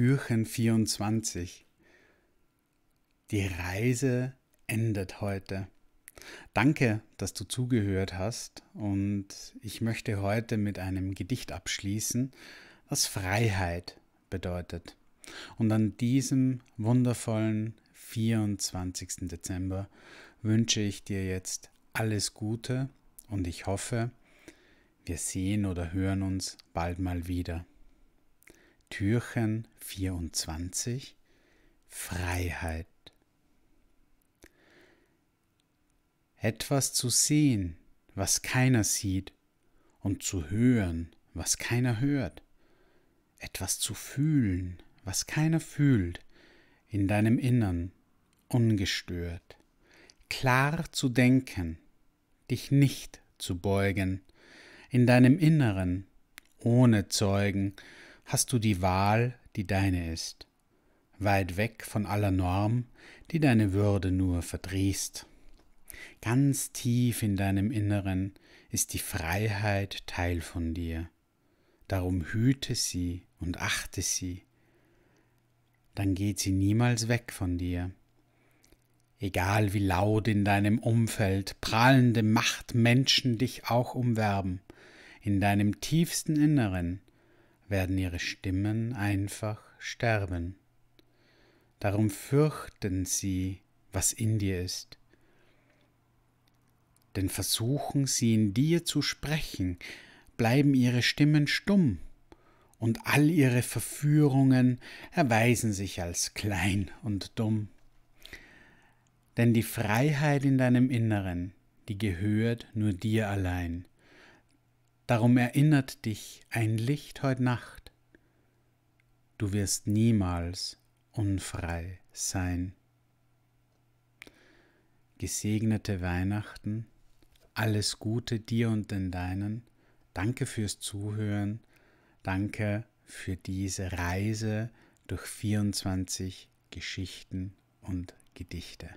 Türchen 24. Die Reise endet heute. Danke, dass du zugehört hast und ich möchte heute mit einem Gedicht abschließen, was Freiheit bedeutet. Und an diesem wundervollen 24. Dezember wünsche ich dir jetzt alles Gute und ich hoffe, wir sehen oder hören uns bald mal wieder. Türchen 24 Freiheit. Etwas zu sehen, was keiner sieht, und zu hören, was keiner hört, etwas zu fühlen, was keiner fühlt, in deinem Innern, ungestört, klar zu denken, dich nicht zu beugen, in deinem Inneren, ohne Zeugen, hast du die Wahl, die deine ist, weit weg von aller Norm, die deine Würde nur verdrießt. Ganz tief in deinem Inneren ist die Freiheit Teil von dir. Darum hüte sie und achte sie. Dann geht sie niemals weg von dir. Egal wie laut in deinem Umfeld prahlende Macht Menschen dich auch umwerben, in deinem tiefsten Inneren werden ihre Stimmen einfach sterben. Darum fürchten sie, was in dir ist. Denn versuchen sie in dir zu sprechen, bleiben ihre Stimmen stumm, und all ihre Verführungen erweisen sich als klein und dumm. Denn die Freiheit in deinem Inneren, die gehört nur dir allein. Darum erinnert dich ein Licht heut Nacht. Du wirst niemals unfrei sein. Gesegnete Weihnachten, alles Gute dir und den Deinen. Danke fürs Zuhören. Danke für diese Reise durch 24 Geschichten und Gedichte.